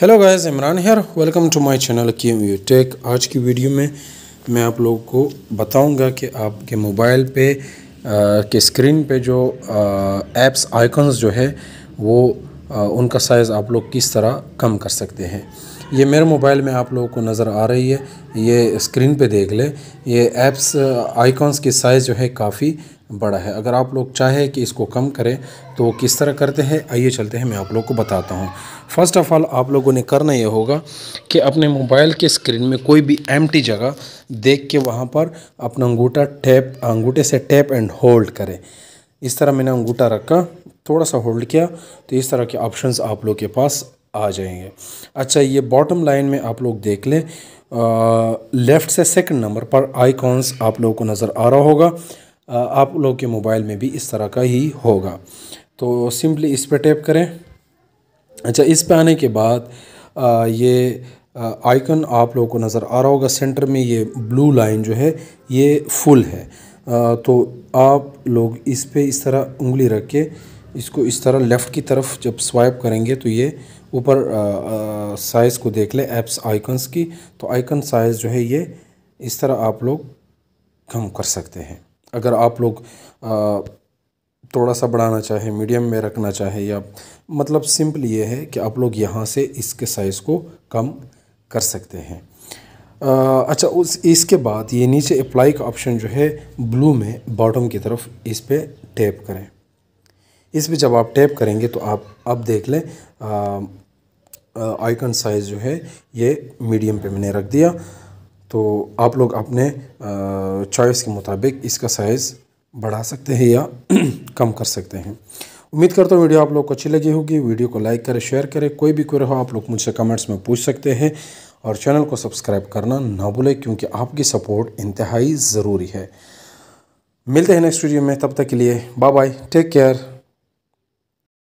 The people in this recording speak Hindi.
hello guys Imran here welcome to my channel की यू टेक आज की वीडियो में मैं आप लोगों को बताऊंगा कि आपके मोबाइल पे आ, के स्क्रीन पे जो एप्स आइकन्स जो है वो उनका साइज़ आप लोग किस तरह कम कर सकते हैं ये मेरे मोबाइल में आप लोगों को नज़र आ रही है ये स्क्रीन पे देख ले ये ऐप्स आइकॉन्स की साइज़ जो है काफ़ी बड़ा है अगर आप लोग चाहे कि इसको कम करें तो किस तरह करते हैं आइए चलते हैं मैं आप लोग को बताता हूँ फ़र्स्ट ऑफ़ ऑल आप लोगों ने करना ये होगा कि अपने मोबाइल के स्क्रीन में कोई भी एम जगह देख के वहाँ पर अपना अंगूठा टैप अंगूठे से टैप एंड होल्ड करें इस तरह मैंने अंगूठा रखा थोड़ा सा होल्ड किया तो इस तरह के ऑप्शंस आप लोग के पास आ जाएंगे अच्छा ये बॉटम लाइन में आप लोग देख लें लेफ़्ट से सेकंड नंबर पर आइकॉन्स आप लोगों को नज़र आ रहा होगा आ, आप लोग के मोबाइल में भी इस तरह का ही होगा तो सिंपली इस पर टैप करें अच्छा इस पर आने के बाद आ, ये आइकन आप लोगों को नज़र आ रहा होगा सेंटर में ये ब्लू लाइन जो है ये फुल है आ, तो आप लोग इस पर इस तरह उंगली रख के इसको इस तरह लेफ़्ट की तरफ जब स्वाइप करेंगे तो ये ऊपर साइज़ को देख लें ऐप्स आइकन्स की तो आइकन साइज़ जो है ये इस तरह आप लोग कम कर सकते हैं अगर आप लोग आ, थोड़ा सा बढ़ाना चाहे मीडियम में रखना चाहे या मतलब सिंपल ये है कि आप लोग यहाँ से इसके साइज़ को कम कर सकते हैं आ, अच्छा उस इसके बाद ये नीचे अप्लाई का ऑप्शन जो है ब्लू में बॉटम की तरफ इस पर टैप करें इस पर जब आप टैप करेंगे तो आप अब देख लें आइकन साइज़ जो है ये मीडियम पे मैंने रख दिया तो आप लोग अपने चॉइस के मुताबिक इसका साइज़ बढ़ा सकते हैं या कम कर सकते हैं उम्मीद करता हूँ वीडियो आप लोग को अच्छी लगी होगी वीडियो को लाइक करें शेयर करें कोई भी क्वेरी हो आप लोग मुझसे कमेंट्स में पूछ सकते हैं और चैनल को सब्सक्राइब करना ना भूलें क्योंकि आपकी सपोर्ट इंतहाई ज़रूरी है मिलते हैं नेक्स्ट वीडियो में तब तक के लिए बाय बाय टेक केयर